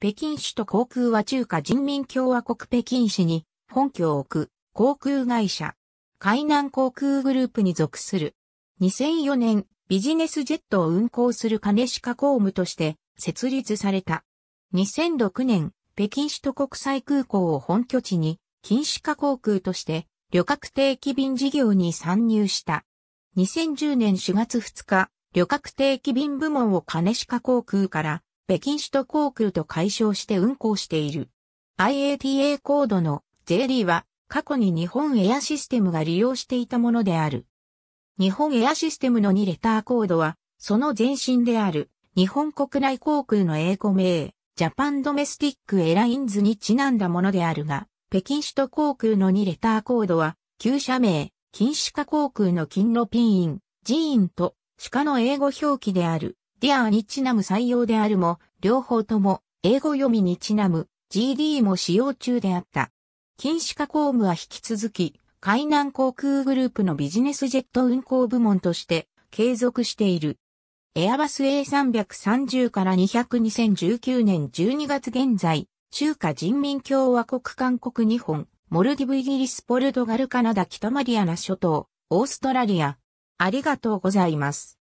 北京市と航空は中華人民共和国北京市に本拠を置く航空会社。海南航空グループに属する。2004年、ビジネスジェットを運航する金鹿公務として設立された。2006年、北京市と国際空港を本拠地に、金鹿航空として旅客定期便事業に参入した。2010年4月2日、旅客定期便部門を金鹿航空から北京首都航空と解消して運航している。IATA コードの JD は過去に日本エアシステムが利用していたものである。日本エアシステムの2レターコードは、その前身である日本国内航空の英語名、ジャパンドメスティックエラインズにちなんだものであるが、北京首都航空の2レターコードは、旧社名、金鹿航空の金のピンイン、ーンと、鹿の英語表記である。ディアーにちなむ採用であるも、両方とも英語読みにちなむ GD も使用中であった。禁止化公務は引き続き、海南航空グループのビジネスジェット運航部門として継続している。エアバス A330 から2002019年12月現在、中華人民共和国韓国日本、モルディブイギリスポルトガルカナダ北マリアナ諸島、オーストラリア。ありがとうございます。